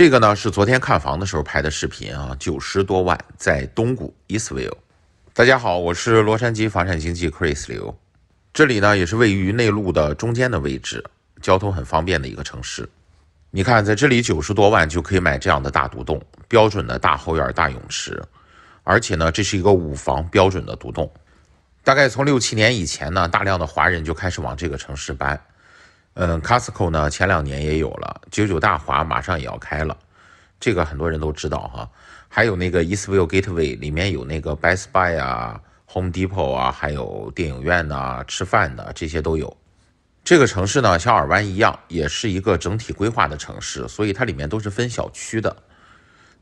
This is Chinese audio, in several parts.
这个呢是昨天看房的时候拍的视频啊，九十多万在东谷 Eastview。大家好，我是洛杉矶房产经纪 Chris Liu。这里呢也是位于内陆的中间的位置，交通很方便的一个城市。你看，在这里九十多万就可以买这样的大独栋，标准的大后院、大泳池，而且呢这是一个五房标准的独栋。大概从六七年以前呢，大量的华人就开始往这个城市搬。嗯 c o s t c o 呢，前两年也有了，九九大华马上也要开了，这个很多人都知道哈。还有那个 e a s t v i l l e Gateway 里面有那个 Best Buy 啊、Home Depot 啊，还有电影院呐、吃饭的这些都有。这个城市呢，像尔湾一样，也是一个整体规划的城市，所以它里面都是分小区的。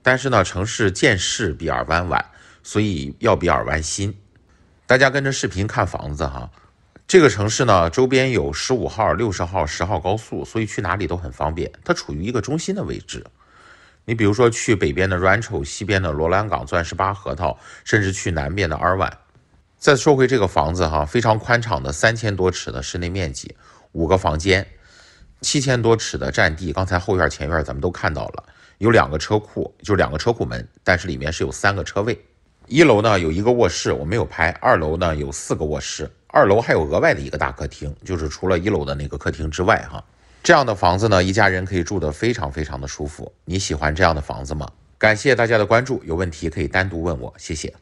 但是呢，城市建设比尔湾晚，所以要比尔湾新。大家跟着视频看房子哈。这个城市呢，周边有十五号、六十号、十号高速，所以去哪里都很方便。它处于一个中心的位置。你比如说去北边的软丑，西边的罗兰港钻石八核桃，甚至去南边的尔湾。再说回这个房子哈，非常宽敞的三千多尺的室内面积，五个房间，七千多尺的占地。刚才后院、前院咱们都看到了，有两个车库，就两个车库门，但是里面是有三个车位。一楼呢有一个卧室，我没有拍；二楼呢有四个卧室。二楼还有额外的一个大客厅，就是除了一楼的那个客厅之外，哈，这样的房子呢，一家人可以住得非常非常的舒服。你喜欢这样的房子吗？感谢大家的关注，有问题可以单独问我，谢谢。